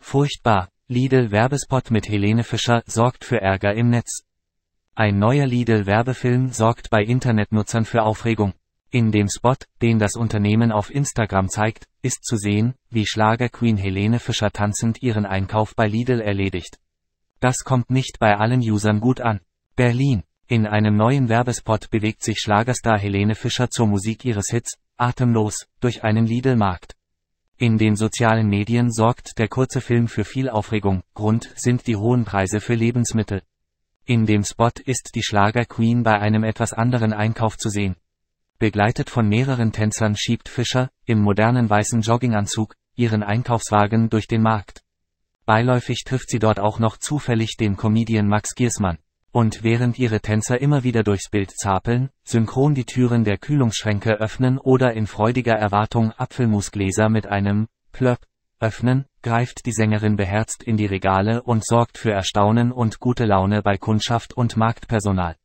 Furchtbar, Lidl-Werbespot mit Helene Fischer sorgt für Ärger im Netz. Ein neuer Lidl-Werbefilm sorgt bei Internetnutzern für Aufregung. In dem Spot, den das Unternehmen auf Instagram zeigt, ist zu sehen, wie Schlagerqueen Helene Fischer tanzend ihren Einkauf bei Lidl erledigt. Das kommt nicht bei allen Usern gut an. Berlin. In einem neuen Werbespot bewegt sich Schlagerstar Helene Fischer zur Musik ihres Hits Atemlos, durch einen Lidl-Markt. In den sozialen Medien sorgt der kurze Film für viel Aufregung, Grund sind die hohen Preise für Lebensmittel. In dem Spot ist die Schlager-Queen bei einem etwas anderen Einkauf zu sehen. Begleitet von mehreren Tänzern schiebt Fischer, im modernen weißen Jogginganzug, ihren Einkaufswagen durch den Markt. Beiläufig trifft sie dort auch noch zufällig den Comedian Max Giersmann. Und während ihre Tänzer immer wieder durchs Bild zapeln, synchron die Türen der Kühlungsschränke öffnen oder in freudiger Erwartung Apfelmusgläser mit einem Plöpp öffnen, greift die Sängerin beherzt in die Regale und sorgt für Erstaunen und gute Laune bei Kundschaft und Marktpersonal.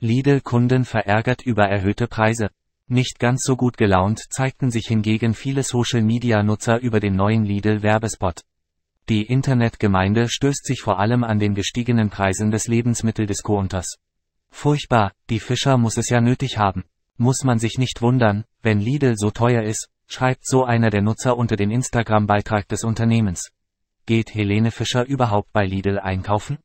Lidl-Kunden verärgert über erhöhte Preise. Nicht ganz so gut gelaunt zeigten sich hingegen viele Social-Media-Nutzer über den neuen Lidl-Werbespot. Die Internetgemeinde stößt sich vor allem an den gestiegenen Preisen des Lebensmitteldiscounters. Furchtbar, die Fischer muss es ja nötig haben. Muss man sich nicht wundern, wenn Lidl so teuer ist, schreibt so einer der Nutzer unter den Instagram-Beitrag des Unternehmens. Geht Helene Fischer überhaupt bei Lidl einkaufen?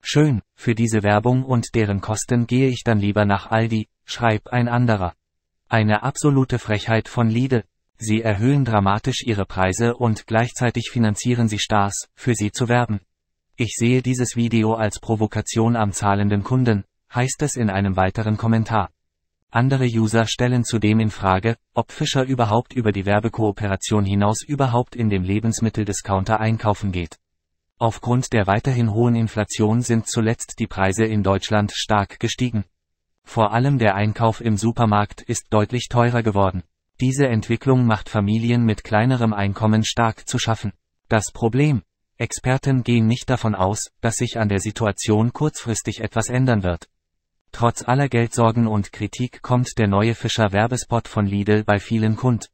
Schön, für diese Werbung und deren Kosten gehe ich dann lieber nach Aldi, schreibt ein anderer. Eine absolute Frechheit von Lidl, Sie erhöhen dramatisch ihre Preise und gleichzeitig finanzieren sie Stars, für sie zu werben. Ich sehe dieses Video als Provokation am zahlenden Kunden, heißt es in einem weiteren Kommentar. Andere User stellen zudem in Frage, ob Fischer überhaupt über die Werbekooperation hinaus überhaupt in dem Lebensmitteldiscounter einkaufen geht. Aufgrund der weiterhin hohen Inflation sind zuletzt die Preise in Deutschland stark gestiegen. Vor allem der Einkauf im Supermarkt ist deutlich teurer geworden. Diese Entwicklung macht Familien mit kleinerem Einkommen stark zu schaffen. Das Problem. Experten gehen nicht davon aus, dass sich an der Situation kurzfristig etwas ändern wird. Trotz aller Geldsorgen und Kritik kommt der neue Fischer Werbespot von Lidl bei vielen Kunden.